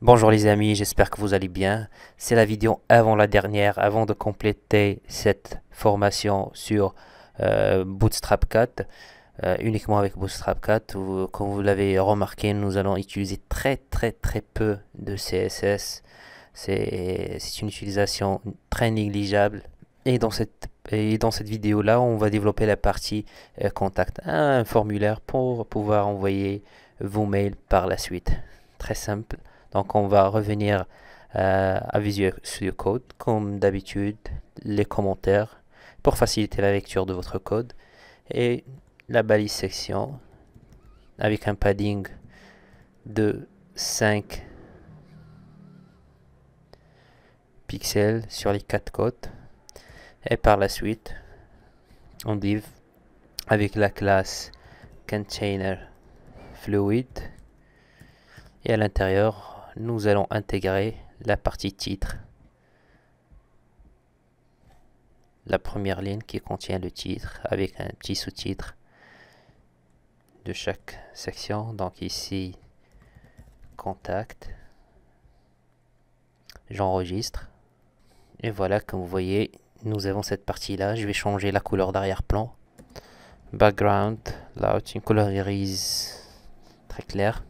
Bonjour les amis, j'espère que vous allez bien. C'est la vidéo avant la dernière, avant de compléter cette formation sur euh, Bootstrap 4, euh, uniquement avec Bootstrap 4. comme vous l'avez remarqué, nous allons utiliser très très très peu de CSS. C'est une utilisation très négligeable. Et dans cette, dans cette vidéo-là, on va développer la partie euh, contact, un formulaire pour pouvoir envoyer vos mails par la suite. Très simple. Donc on va revenir euh, à Visual Studio Code, comme d'habitude, les commentaires pour faciliter la lecture de votre code et la balise section avec un padding de 5 pixels sur les quatre côtes et par la suite on div avec la classe container fluid et à l'intérieur nous allons intégrer la partie titre. La première ligne qui contient le titre avec un petit sous-titre de chaque section. Donc ici, contact, j'enregistre. Et voilà, comme vous voyez, nous avons cette partie-là. Je vais changer la couleur d'arrière-plan. Background, là, une couleur grise très claire.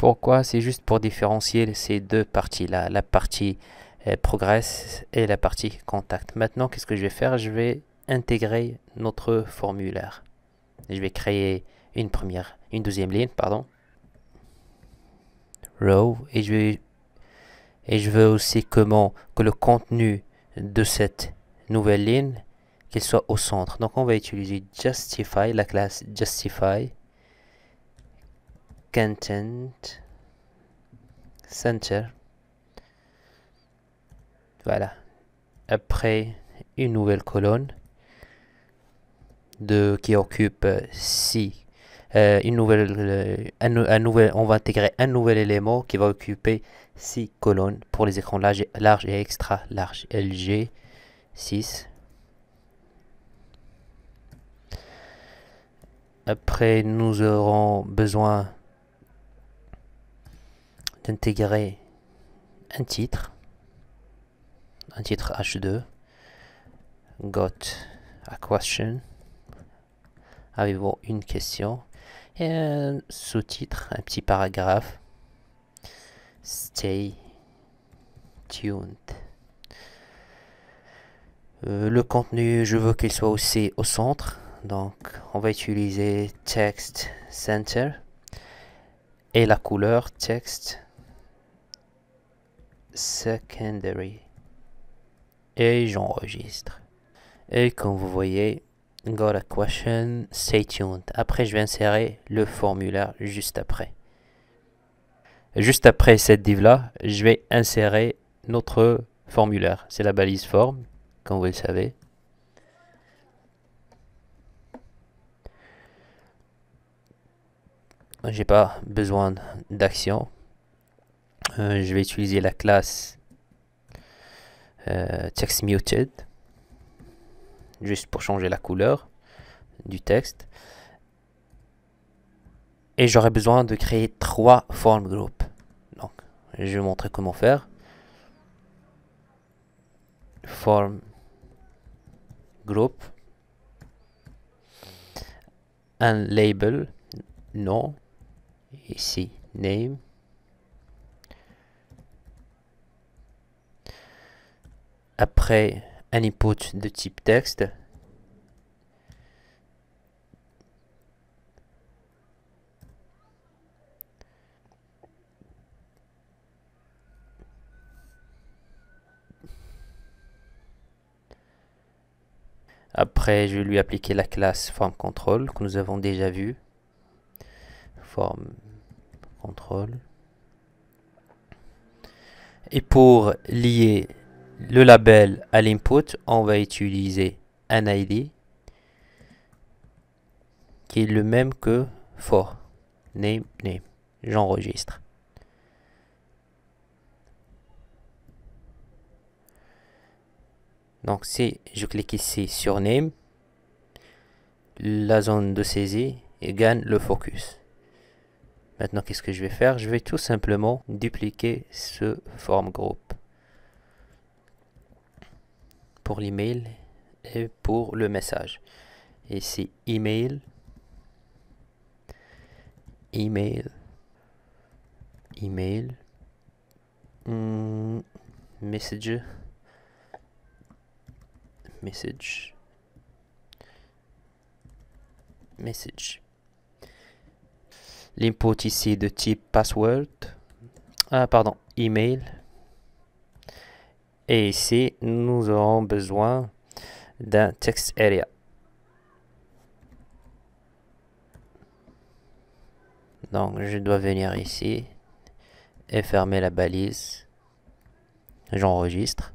Pourquoi C'est juste pour différencier ces deux parties-là, la partie euh, Progress et la partie Contact. Maintenant, qu'est-ce que je vais faire Je vais intégrer notre formulaire. Je vais créer une première, une deuxième ligne, pardon, row, et je vais veux aussi comment que le contenu de cette nouvelle ligne qu'il soit au centre. Donc on va utiliser justify, la classe justify content center voilà après une nouvelle colonne de qui occupe si euh, une nouvelle euh, on va intégrer un nouvel élément qui va occuper six colonnes pour les écrans larges large et extra large LG 6 après nous aurons besoin d'intégrer un titre, un titre H2, got a question, avez-vous une question, et un sous-titre, un petit paragraphe, stay tuned. Euh, le contenu, je veux qu'il soit aussi au centre. Donc, on va utiliser Text Center. Et la couleur Text Secondary. Et j'enregistre. Et comme vous voyez, got a question, stay tuned. Après, je vais insérer le formulaire juste après. Juste après cette div là, je vais insérer notre formulaire. C'est la balise form, comme vous le savez. J'ai pas besoin d'action. Euh, je vais utiliser la classe TextMuted, text juste pour changer la couleur du texte et j'aurai besoin de créer trois form group donc je vais vous montrer comment faire form group un label nom ici name après un input de type texte Après, je vais lui appliquer la classe form control que nous avons déjà vue. Form control. Et pour lier le label à l'input, on va utiliser un ID qui est le même que for name name. J'enregistre. Donc si je clique ici sur name, la zone de saisie gagne le focus. Maintenant, qu'est-ce que je vais faire Je vais tout simplement dupliquer ce form group pour l'email et pour le message. Et c'est email, email, email, mm, message, message, message. L'input ici de type password. Ah, pardon, email et ici, nous aurons besoin d'un text area. Donc, je dois venir ici et fermer la balise. J'enregistre.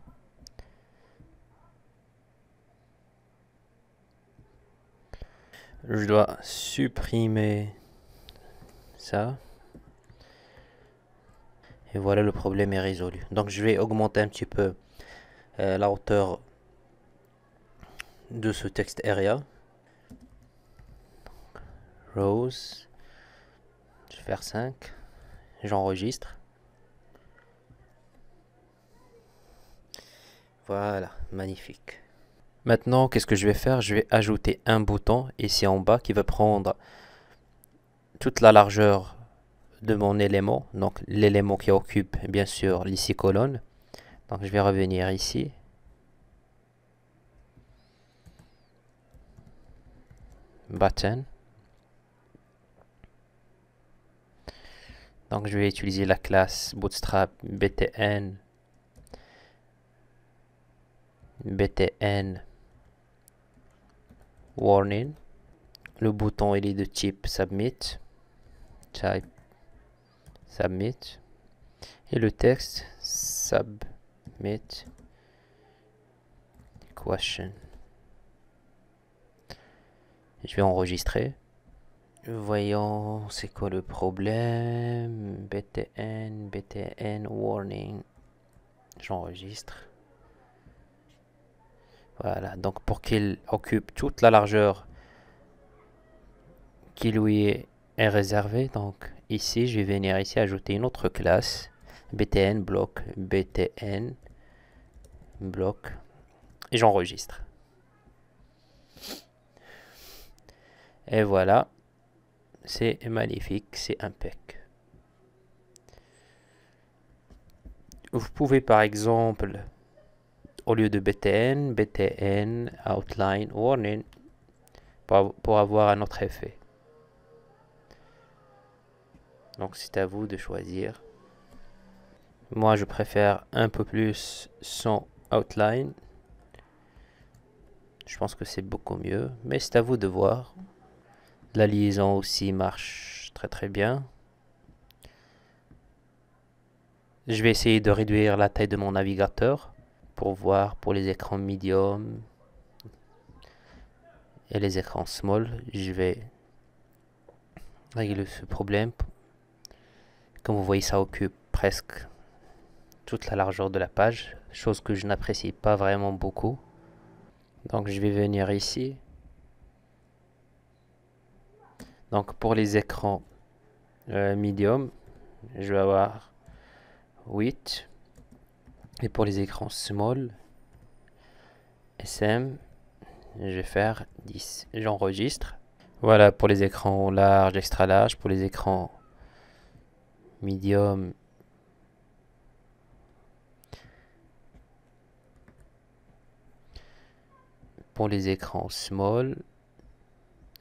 Je dois supprimer ça. Et voilà, le problème est résolu. Donc, je vais augmenter un petit peu euh, la hauteur de ce texte area. Rose. Je vais faire 5. J'enregistre. Voilà, magnifique. Maintenant, qu'est-ce que je vais faire Je vais ajouter un bouton ici en bas qui va prendre toute la largeur de mon élément, donc l'élément qui occupe bien sûr l'ici colonne colonnes. Donc je vais revenir ici. Button. Donc je vais utiliser la classe Bootstrap btn btn warning. Le bouton il est de type submit. Type submit. Et le texte sub met question. Je vais enregistrer. Voyons, c'est quoi le problème BTN, BTN, warning. J'enregistre. Voilà, donc pour qu'il occupe toute la largeur qui lui est réservée, donc ici, je vais venir ici ajouter une autre classe. BTN bloc BTN bloc et j'enregistre. Et voilà, c'est magnifique, c'est impeccable Vous pouvez par exemple, au lieu de BTN, BTN, Outline, Warning, pour avoir un autre effet. Donc c'est à vous de choisir. Moi je préfère un peu plus sans outline. Je pense que c'est beaucoup mieux, mais c'est à vous de voir. La liaison aussi marche très très bien. Je vais essayer de réduire la taille de mon navigateur pour voir pour les écrans medium et les écrans small. Je vais régler ce problème. Comme vous voyez, ça occupe presque toute la largeur de la page chose que je n'apprécie pas vraiment beaucoup. Donc je vais venir ici. Donc pour les écrans euh, medium, je vais avoir 8. Et pour les écrans small, SM, je vais faire 10. J'enregistre. Voilà pour les écrans large, extra large, pour les écrans medium, pour les écrans small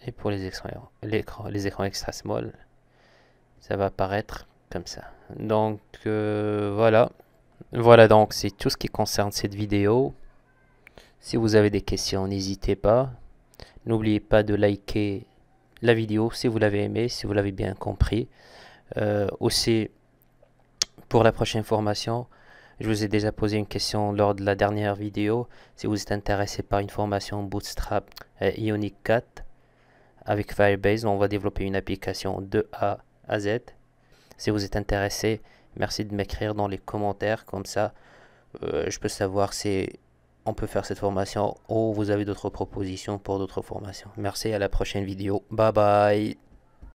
et pour les écrans, les écrans extra small, ça va apparaître comme ça. Donc euh, voilà. Voilà donc c'est tout ce qui concerne cette vidéo. Si vous avez des questions, n'hésitez pas. N'oubliez pas de liker la vidéo si vous l'avez aimé si vous l'avez bien compris. Euh, aussi, pour la prochaine formation, je vous ai déjà posé une question lors de la dernière vidéo. Si vous êtes intéressé par une formation Bootstrap Ionic 4 avec Firebase, on va développer une application de A à Z. Si vous êtes intéressé, merci de m'écrire dans les commentaires. Comme ça, euh, je peux savoir si on peut faire cette formation ou vous avez d'autres propositions pour d'autres formations. Merci à la prochaine vidéo. Bye bye.